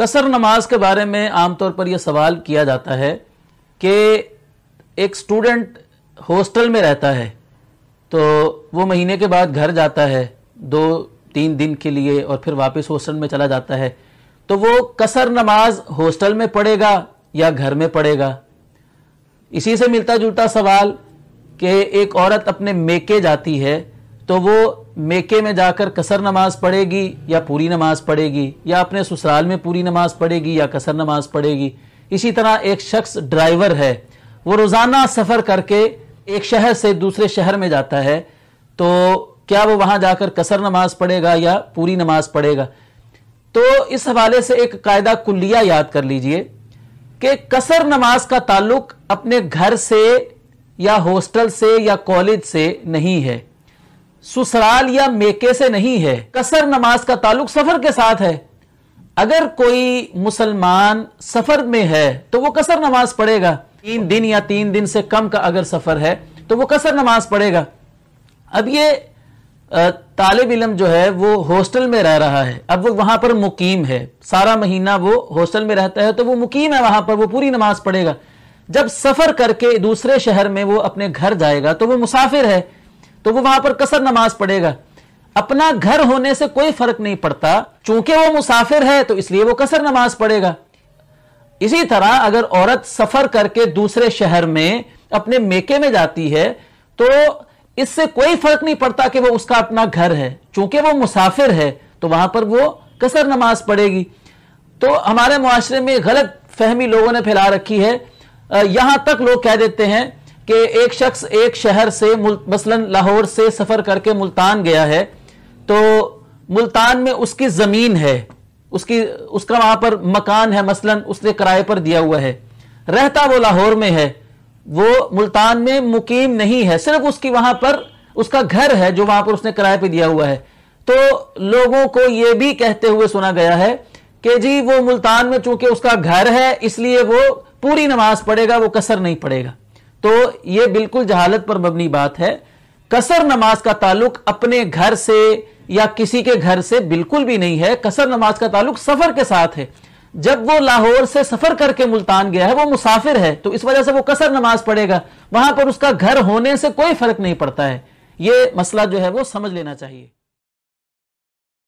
कसर नमाज के बारे में आमतौर पर यह सवाल किया जाता है कि एक स्टूडेंट हॉस्टल में रहता है तो वो महीने के बाद घर जाता है दो तीन दिन के लिए और फिर वापस हॉस्टल में चला जाता है तो वो कसर नमाज हॉस्टल में पढ़ेगा या घर में पढ़ेगा इसी से मिलता जुलता सवाल कि एक औरत अपने मेके जाती है तो वो मेके में जाकर कसर नमाज पढ़ेगी या पूरी नमाज पढ़ेगी या अपने ससुराल में पूरी नमाज पढ़ेगी या कसर नमाज पढ़ेगी इसी तरह एक शख्स ड्राइवर है वो रोज़ाना सफ़र करके एक शहर से दूसरे शहर में जाता है तो क्या वो वहां जाकर कसर नमाज पढ़ेगा या पूरी नमाज पढ़ेगा तो इस हवाले से एक कायदा कुलिया याद कर लीजिए कि कसर नमाज का ताल्लुक अपने घर से या हॉस्टल से या कॉलेज से नहीं है ससुराल या मेके से नहीं है कसर नमाज का ताल्लुक सफर के साथ है अगर कोई मुसलमान सफर में है तो वो कसर नमाज पढ़ेगा तीन दिन या तीन दिन से कम का अगर सफर है तो वो कसर नमाज पढ़ेगा अब ये तालब इलम जो है वो हॉस्टल में रह रहा है अब वो वहां पर मुकीम है सारा महीना वो हॉस्टल में रहता है तो वो मुकीम है वहां पर वो पूरी नमाज पढ़ेगा जब सफर करके दूसरे शहर में वो अपने घर जाएगा तो वो मुसाफिर है तो वो वहां पर कसर नमाज पढ़ेगा अपना घर होने से कोई फर्क नहीं पड़ता चूंकि वो मुसाफिर है तो इसलिए वो कसर नमाज पढ़ेगा इसी तरह अगर औरत सफर करके दूसरे शहर में अपने मेके में जाती है तो इससे कोई फर्क नहीं पड़ता कि वो उसका अपना घर है चूंकि वो मुसाफिर है तो वहां पर वो कसर नमाज पढ़ेगी तो हमारे माशरे में गलत फहमी लोगों ने फैला रखी है यहां तक लोग कह देते हैं कि एक शख्स एक शहर से मसलन लाहौर से सफर करके मुल्तान गया है तो मुल्तान में उसकी जमीन है उसकी उसका वहां पर मकान है मसलन उसने किराए पर दिया हुआ है रहता वो लाहौर में है वो मुल्तान में मुकीम नहीं है सिर्फ उसकी वहां पर उसका घर है जो वहां पर उसने किराए पर दिया हुआ है तो लोगों को यह भी कहते हुए सुना गया है कि जी वो मुल्तान में चूंकि उसका घर है इसलिए वो पूरी नमाज पढ़ेगा वो कसर नहीं पड़ेगा तो यह बिल्कुल जहालत पर मबनी बात है कसर नमाज का ताल्लुक अपने घर से या किसी के घर से बिल्कुल भी नहीं है कसर नमाज का ताल्लुक सफर के साथ है जब वो लाहौर से सफर करके मुल्तान गया है वो मुसाफिर है तो इस वजह से वो कसर नमाज पढ़ेगा वहां पर उसका घर होने से कोई फर्क नहीं पड़ता है ये मसला जो है वो समझ लेना चाहिए